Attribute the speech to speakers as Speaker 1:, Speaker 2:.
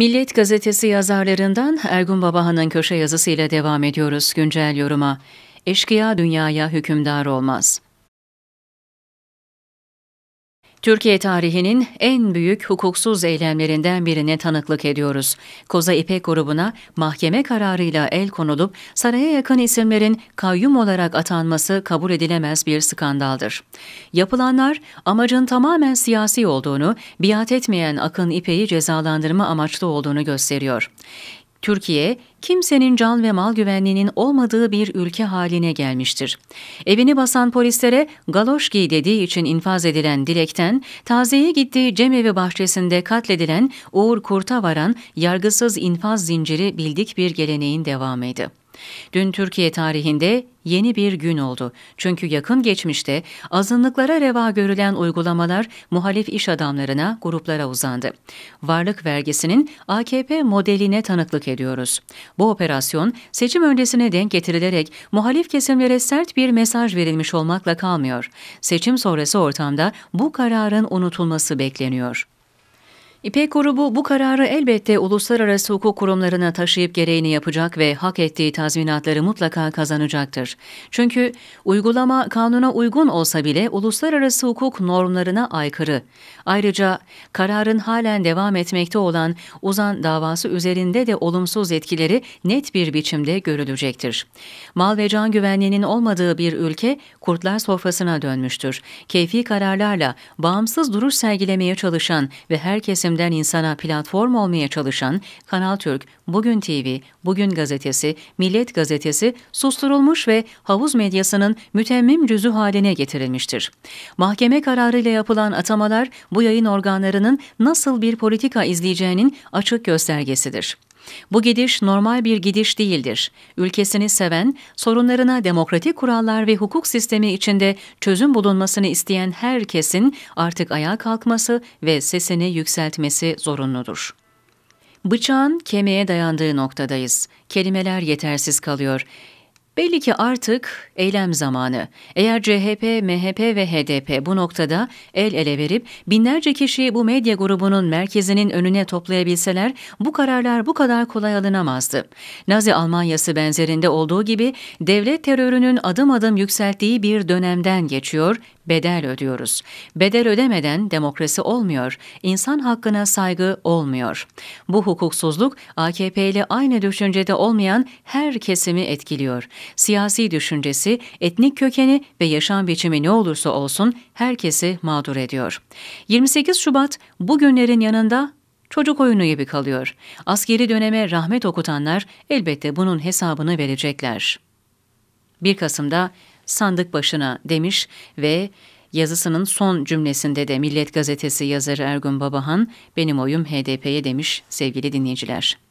Speaker 1: Milliyet gazetesi yazarlarından Ergun Babahan'ın köşe yazısıyla devam ediyoruz güncel yoruma. Eşkıya dünyaya hükümdar olmaz.'' Türkiye tarihinin en büyük hukuksuz eylemlerinden birine tanıklık ediyoruz. Koza İpek grubuna mahkeme kararıyla el konulup saraya yakın isimlerin kayyum olarak atanması kabul edilemez bir skandaldır. Yapılanlar amacın tamamen siyasi olduğunu, biat etmeyen Akın İpek'i cezalandırma amaçlı olduğunu gösteriyor. Türkiye, kimsenin can ve mal güvenliğinin olmadığı bir ülke haline gelmiştir. Evini basan polislere galoş giy dediği için infaz edilen Dilek'ten, tazeye gittiği cemevi bahçesinde katledilen Uğur Kurt'a varan yargısız infaz zinciri bildik bir geleneğin devamıydı. Dün Türkiye tarihinde yeni bir gün oldu. Çünkü yakın geçmişte azınlıklara reva görülen uygulamalar muhalif iş adamlarına, gruplara uzandı. Varlık vergisinin AKP modeline tanıklık ediyoruz. Bu operasyon seçim öncesine denk getirilerek muhalif kesimlere sert bir mesaj verilmiş olmakla kalmıyor. Seçim sonrası ortamda bu kararın unutulması bekleniyor. İpek Grubu bu kararı elbette uluslararası hukuk kurumlarına taşıyıp gereğini yapacak ve hak ettiği tazminatları mutlaka kazanacaktır. Çünkü uygulama kanuna uygun olsa bile uluslararası hukuk normlarına aykırı. Ayrıca kararın halen devam etmekte olan Uzan davası üzerinde de olumsuz etkileri net bir biçimde görülecektir. Mal ve can güvenliğinin olmadığı bir ülke kurtlar sofrasına dönmüştür. Keyfi kararlarla bağımsız duruş sergilemeye çalışan ve herkesin iletişimden insana platform olmaya çalışan Kanal Türk, Bugün TV, Bugün Gazetesi, Millet Gazetesi susturulmuş ve havuz medyasının mütemmim cüzü haline getirilmiştir. Mahkeme kararıyla yapılan atamalar bu yayın organlarının nasıl bir politika izleyeceğinin açık göstergesidir. Bu gidiş normal bir gidiş değildir. Ülkesini seven, sorunlarına demokratik kurallar ve hukuk sistemi içinde çözüm bulunmasını isteyen herkesin artık ayağa kalkması ve sesini yükseltmesi zorunludur. Bıçağın kemiğe dayandığı noktadayız. Kelimeler yetersiz kalıyor. Belli ki artık eylem zamanı. Eğer CHP, MHP ve HDP bu noktada el ele verip binlerce kişiyi bu medya grubunun merkezinin önüne toplayabilseler bu kararlar bu kadar kolay alınamazdı. Nazi Almanyası benzerinde olduğu gibi devlet terörünün adım adım yükselttiği bir dönemden geçiyor bedel ödüyoruz. Bedel ödemeden demokrasi olmuyor, insan hakkına saygı olmuyor. Bu hukuksuzluk AKP ile aynı düşüncede olmayan her kesimi etkiliyor. Siyasi düşüncesi, etnik kökeni ve yaşam biçimi ne olursa olsun herkesi mağdur ediyor. 28 Şubat bugünlerin yanında çocuk oyunu gibi kalıyor. Askeri döneme rahmet okutanlar elbette bunun hesabını verecekler. 1 Kasım'da sandık başına demiş ve yazısının son cümlesinde de Millet Gazetesi yazarı Ergun Babahan benim oyum HDP'ye demiş sevgili dinleyiciler.